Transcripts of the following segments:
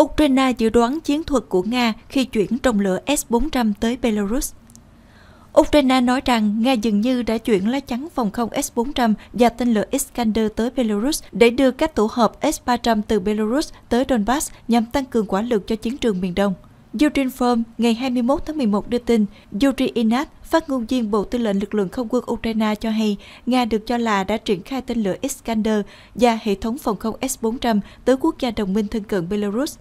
Ukraine dự đoán chiến thuật của Nga khi chuyển trọng lửa S-400 tới Belarus. Ukraine nói rằng Nga dường như đã chuyển lá chắn phòng không S-400 và tên lửa Iskander tới Belarus để đưa các tổ hợp S-300 từ Belarus tới Donbass nhằm tăng cường quả lực cho chiến trường miền Đông. Eugene Firm ngày 21 tháng 11 đưa tin, Yuri Inat, phát ngôn viên Bộ Tư lệnh Lực lượng Không quân Ukraine cho hay Nga được cho là đã triển khai tên lửa Iskander và hệ thống phòng không S-400 tới quốc gia đồng minh thân cận Belarus.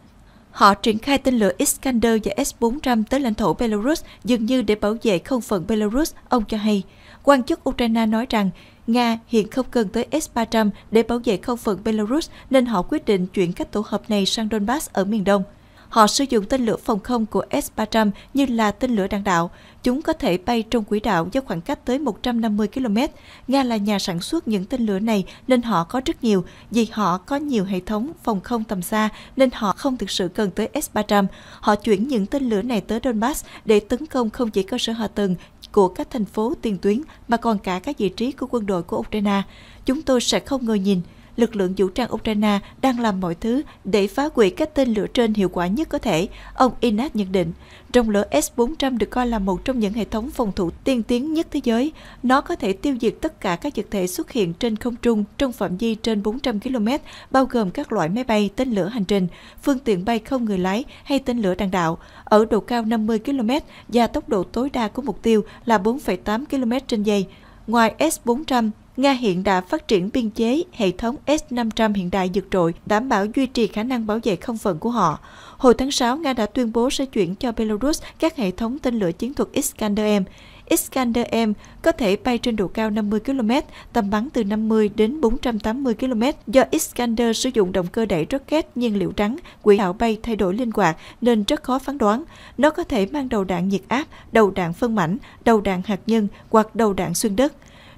Họ triển khai tên lửa Iskander và S-400 tới lãnh thổ Belarus dường như để bảo vệ không phận Belarus, ông cho hay. Quan chức Ukraine nói rằng Nga hiện không cần tới S-300 để bảo vệ không phận Belarus nên họ quyết định chuyển các tổ hợp này sang Donbass ở miền đông. Họ sử dụng tên lửa phòng không của S-300 như là tên lửa đạn đạo. Chúng có thể bay trong quỹ đạo do khoảng cách tới 150 km. Nga là nhà sản xuất những tên lửa này nên họ có rất nhiều. Vì họ có nhiều hệ thống phòng không tầm xa nên họ không thực sự cần tới S-300. Họ chuyển những tên lửa này tới Donbass để tấn công không chỉ cơ sở hạ tầng của các thành phố tiền tuyến mà còn cả các vị trí của quân đội của Ukraine. Chúng tôi sẽ không ngồi nhìn lực lượng vũ trang Ukraine đang làm mọi thứ để phá hủy các tên lửa trên hiệu quả nhất có thể, ông Inat nhận định. Trong lửa S-400 được coi là một trong những hệ thống phòng thủ tiên tiến nhất thế giới. Nó có thể tiêu diệt tất cả các vật thể xuất hiện trên không trung trong phạm vi trên 400 km, bao gồm các loại máy bay, tên lửa hành trình, phương tiện bay không người lái hay tên lửa đạn đạo, ở độ cao 50 km và tốc độ tối đa của mục tiêu là 4,8 km trên giây. Ngoài S-400, Nga hiện đã phát triển biên chế hệ thống S-500 hiện đại vượt trội, đảm bảo duy trì khả năng bảo vệ không phận của họ. Hồi tháng 6, Nga đã tuyên bố sẽ chuyển cho Belarus các hệ thống tên lửa chiến thuật Iskander-M. Iskander-M có thể bay trên độ cao 50 km, tầm bắn từ 50 đến 480 km. Do Iskander sử dụng động cơ đẩy rocket nhiên liệu trắng, quỹ đạo bay thay đổi linh hoạt nên rất khó phán đoán. Nó có thể mang đầu đạn nhiệt áp, đầu đạn phân mảnh, đầu đạn hạt nhân hoặc đầu đạn xuyên đất.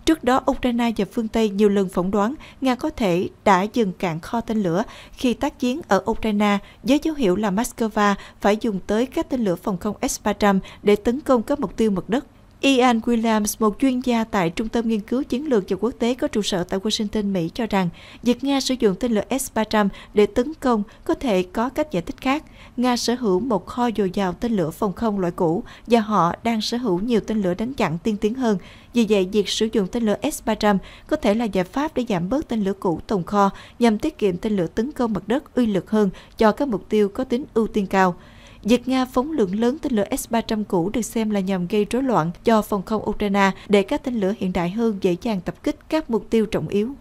Trước đó, Ukraine và phương Tây nhiều lần phỏng đoán Nga có thể đã dừng cạn kho tên lửa khi tác chiến ở Ukraine với dấu hiệu là Moscow phải dùng tới các tên lửa phòng không S-300 để tấn công các mục tiêu mật đất. Ian Williams, một chuyên gia tại Trung tâm Nghiên cứu Chiến lược và Quốc tế có trụ sở tại Washington, Mỹ cho rằng việc Nga sử dụng tên lửa S-300 để tấn công có thể có cách giải thích khác. Nga sở hữu một kho dồi dào tên lửa phòng không loại cũ và họ đang sở hữu nhiều tên lửa đánh chặn tiên tiến hơn. Vì vậy, việc sử dụng tên lửa S-300 có thể là giải pháp để giảm bớt tên lửa cũ tồn kho nhằm tiết kiệm tên lửa tấn công mặt đất uy lực hơn cho các mục tiêu có tính ưu tiên cao. Việc Nga phóng lượng lớn tên lửa S-300 cũ được xem là nhằm gây rối loạn cho phòng không Ukraine để các tên lửa hiện đại hơn dễ dàng tập kích các mục tiêu trọng yếu.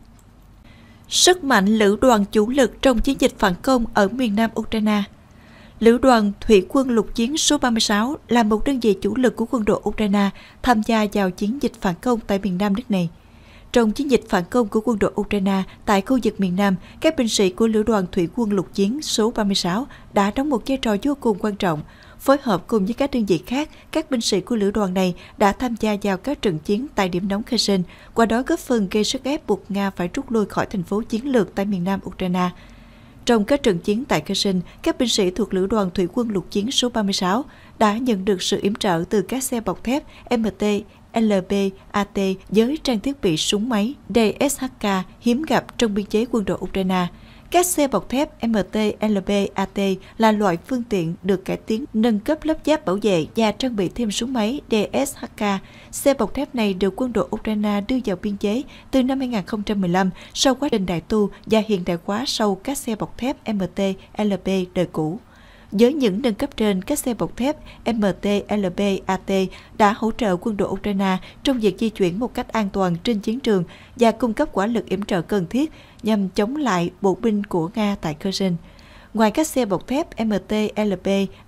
Sức mạnh lữ đoàn chủ lực trong chiến dịch phản công ở miền nam Ukraine Lữ đoàn Thủy quân lục chiến số 36 là một đơn vị chủ lực của quân đội Ukraine tham gia vào chiến dịch phản công tại miền nam nước này. Trong chiến dịch phản công của quân đội Ukraine tại khu vực miền Nam, các binh sĩ của Lữ đoàn Thủy quân lục chiến số 36 đã đóng một vai trò vô cùng quan trọng. Phối hợp cùng với các đơn vị khác, các binh sĩ của lữ đoàn này đã tham gia vào các trận chiến tại điểm nóng Kherson, qua đó góp phần gây sức ép buộc Nga phải rút lui khỏi thành phố chiến lược tại miền Nam Ukraine. Trong các trận chiến tại Kherson, các binh sĩ thuộc Lữ đoàn Thủy quân lục chiến số 36 đã nhận được sự yểm trợ từ các xe bọc thép MT, LBAT với trang thiết bị súng máy DSHK hiếm gặp trong biên chế quân đội Ukraine. Các xe bọc thép MT-LBAT là loại phương tiện được cải tiến nâng cấp lớp giáp bảo vệ và trang bị thêm súng máy DSHK. Xe bọc thép này được quân đội Ukraine đưa vào biên chế từ năm 2015 sau quá trình đại tu và hiện đại hóa sau các xe bọc thép MT-LB đời cũ. Với những nâng cấp trên, các xe bọc thép mt AT đã hỗ trợ quân đội Ukraine trong việc di chuyển một cách an toàn trên chiến trường và cung cấp quả lực yểm trợ cần thiết nhằm chống lại bộ binh của Nga tại Kherson. Ngoài các xe bọc thép mt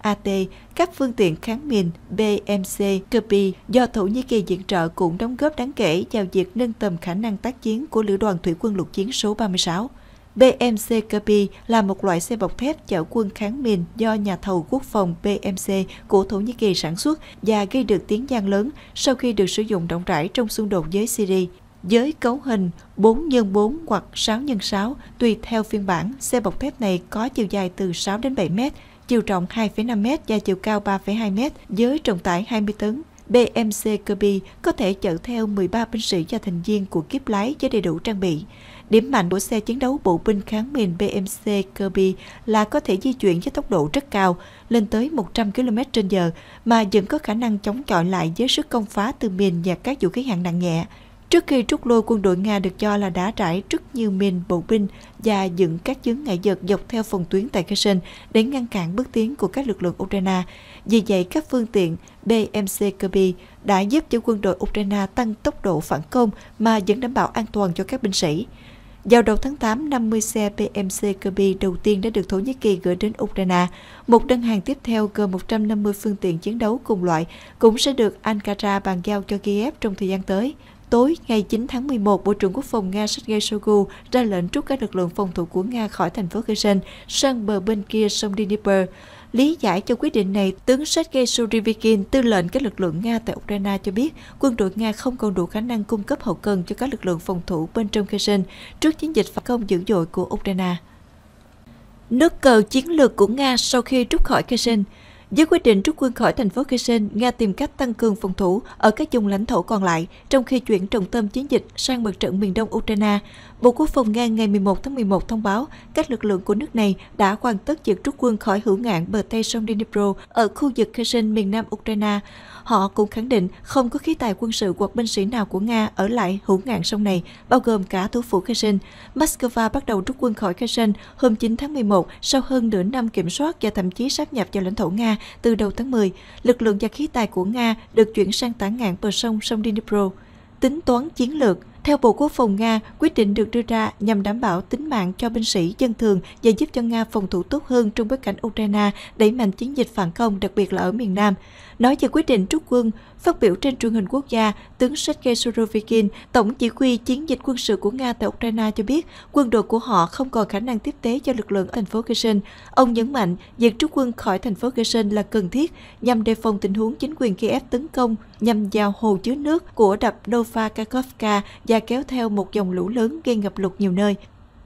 AT, các phương tiện kháng mìn BMC Kirby do Thổ Nhĩ Kỳ viện trợ cũng đóng góp đáng kể vào việc nâng tầm khả năng tác chiến của Lữ đoàn Thủy quân lục chiến số 36. BMC Kirby là một loại xe bọc thép chở quân kháng mìn do nhà thầu quốc phòng BMC của Thổ Nhĩ Kỳ sản xuất và gây được tiếng vang lớn sau khi được sử dụng rộng rãi trong xung đột với Syria. Với cấu hình 4x4 hoặc 6x6, tùy theo phiên bản, xe bọc thép này có chiều dài từ 6 đến 7 m chiều rộng 2,5m và chiều cao 3,2m với trọng tải 20 tấn BMC Kirby có thể chở theo 13 binh sĩ và thành viên của kiếp lái với đầy đủ trang bị. Điểm mạnh của xe chiến đấu bộ binh kháng mìn BMC Kirby là có thể di chuyển với tốc độ rất cao, lên tới 100 km h mà vẫn có khả năng chống chọi lại với sức công phá từ mìn và các vũ khí hạng nặng nhẹ. Trước khi rút lui, quân đội Nga được cho là đã trải rất nhiều mìn bộ binh và dựng các chướng ngại vật dọc theo phòng tuyến tại Kherson để ngăn cản bước tiến của các lực lượng Ukraine. Vì vậy, các phương tiện BMC Kirby đã giúp cho quân đội Ukraine tăng tốc độ phản công mà vẫn đảm bảo an toàn cho các binh sĩ. Vào đầu tháng 8, 50 xe BMC Kirby đầu tiên đã được Thổ Nhĩ Kỳ gửi đến Ukraine. Một đơn hàng tiếp theo gồm 150 phương tiện chiến đấu cùng loại cũng sẽ được Ankara bàn giao cho Kiev trong thời gian tới. Tối ngày 9 tháng 11, Bộ trưởng Quốc phòng Nga Sergei Shoigu ra lệnh rút các lực lượng phòng thủ của Nga khỏi thành phố Kherson sang bờ bên kia sông Dnieper. Lý giải cho quyết định này, tướng Sergei Surivikin, tư lệnh các lực lượng Nga tại Ukraine cho biết quân đội Nga không còn đủ khả năng cung cấp hậu cần cho các lực lượng phòng thủ bên trong Kherson trước chiến dịch phản công dữ dội của Ukraine. Nước cờ chiến lược của Nga sau khi rút khỏi Kherson với quyết định rút quân khỏi thành phố Kherson, Nga tìm cách tăng cường phòng thủ ở các vùng lãnh thổ còn lại trong khi chuyển trọng tâm chiến dịch sang mặt trận miền đông Ukraine. Bộ Quốc phòng Nga ngày 11 tháng 11 thông báo các lực lượng của nước này đã hoàn tất việc rút quân khỏi hữu ngạn bờ Tây sông Dnipro ở khu vực Kherson miền nam Ukraine. Họ cũng khẳng định không có khí tài quân sự hoặc binh sĩ nào của Nga ở lại hữu ngạn sông này, bao gồm cả thủ phủ Kherson. Moscow bắt đầu rút quân khỏi Kherson hôm 9 tháng 11 sau hơn nửa năm kiểm soát và thậm chí sáp nhập vào lãnh thổ Nga từ đầu tháng 10. Lực lượng và khí tài của Nga được chuyển sang tản ngạn bờ sông sông Dnipro tính toán chiến lược, theo Bộ Quốc phòng Nga, quyết định được đưa ra nhằm đảm bảo tính mạng cho binh sĩ dân thường và giúp cho Nga phòng thủ tốt hơn trong bối cảnh Ukraine đẩy mạnh chiến dịch phản công, đặc biệt là ở miền Nam. Nói về quyết định rút quân, phát biểu trên truyền hình quốc gia, tướng Sergei Surovikin, tổng chỉ huy chiến dịch quân sự của Nga tại Ukraine cho biết quân đội của họ không còn khả năng tiếp tế cho lực lượng ở thành phố Kherson. Ông nhấn mạnh việc rút quân khỏi thành phố Kherson là cần thiết nhằm đề phòng tình huống chính quyền Kiev tấn công nhằm vào hồ chứa nước của đập Novakovka và kéo theo một dòng lũ lớn gây ngập lụt nhiều nơi.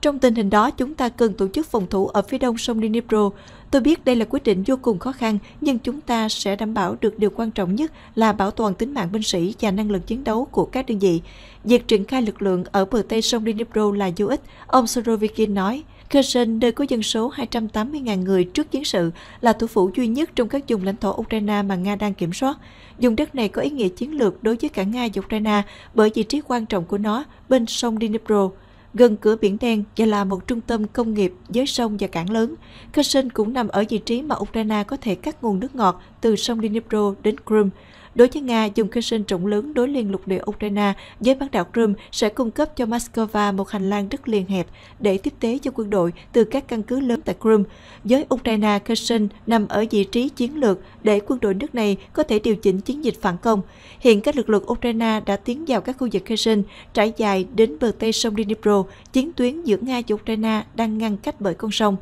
Trong tình hình đó, chúng ta cần tổ chức phòng thủ ở phía đông sông Dnipro. Tôi biết đây là quyết định vô cùng khó khăn, nhưng chúng ta sẽ đảm bảo được điều quan trọng nhất là bảo toàn tính mạng binh sĩ và năng lực chiến đấu của các đơn vị. Việc triển khai lực lượng ở bờ tây sông Dnipro là vô ích, ông Sorovikin nói. Kherson, nơi có dân số 280.000 người trước chiến sự, là thủ phủ duy nhất trong các vùng lãnh thổ Ukraine mà Nga đang kiểm soát. Vùng đất này có ý nghĩa chiến lược đối với cả Nga và Ukraine bởi vị trí quan trọng của nó bên sông Dnipro, gần cửa Biển Đen và là một trung tâm công nghiệp với sông và cảng lớn. Kherson cũng nằm ở vị trí mà Ukraine có thể cắt nguồn nước ngọt từ sông Dnipro đến Crimea Đối với Nga, dùng khinh sinh rộng lớn đối liên lục địa Ukraine với bán đảo Crimea sẽ cung cấp cho Moscow một hành lang rất liền hẹp để tiếp tế cho quân đội từ các căn cứ lớn tại Crimea. Với Ukraine, khinh nằm ở vị trí chiến lược để quân đội nước này có thể điều chỉnh chiến dịch phản công. Hiện các lực lượng Ukraine đã tiến vào các khu vực Kherson trải dài đến bờ tây sông Dnipro. Chiến tuyến giữa Nga và Ukraine đang ngăn cách bởi con sông.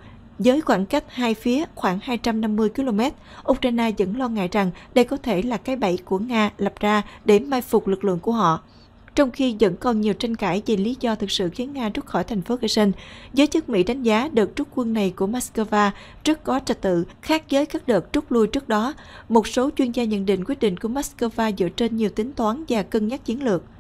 Với khoảng cách hai phía khoảng 250 km, Ukraine vẫn lo ngại rằng đây có thể là cái bẫy của Nga lập ra để mai phục lực lượng của họ trong khi vẫn còn nhiều tranh cãi về lý do thực sự khiến Nga rút khỏi thành phố Kherson. Giới chức Mỹ đánh giá đợt rút quân này của Moscow rất có trật tự, khác với các đợt rút lui trước đó. Một số chuyên gia nhận định quyết định của Moscow dựa trên nhiều tính toán và cân nhắc chiến lược.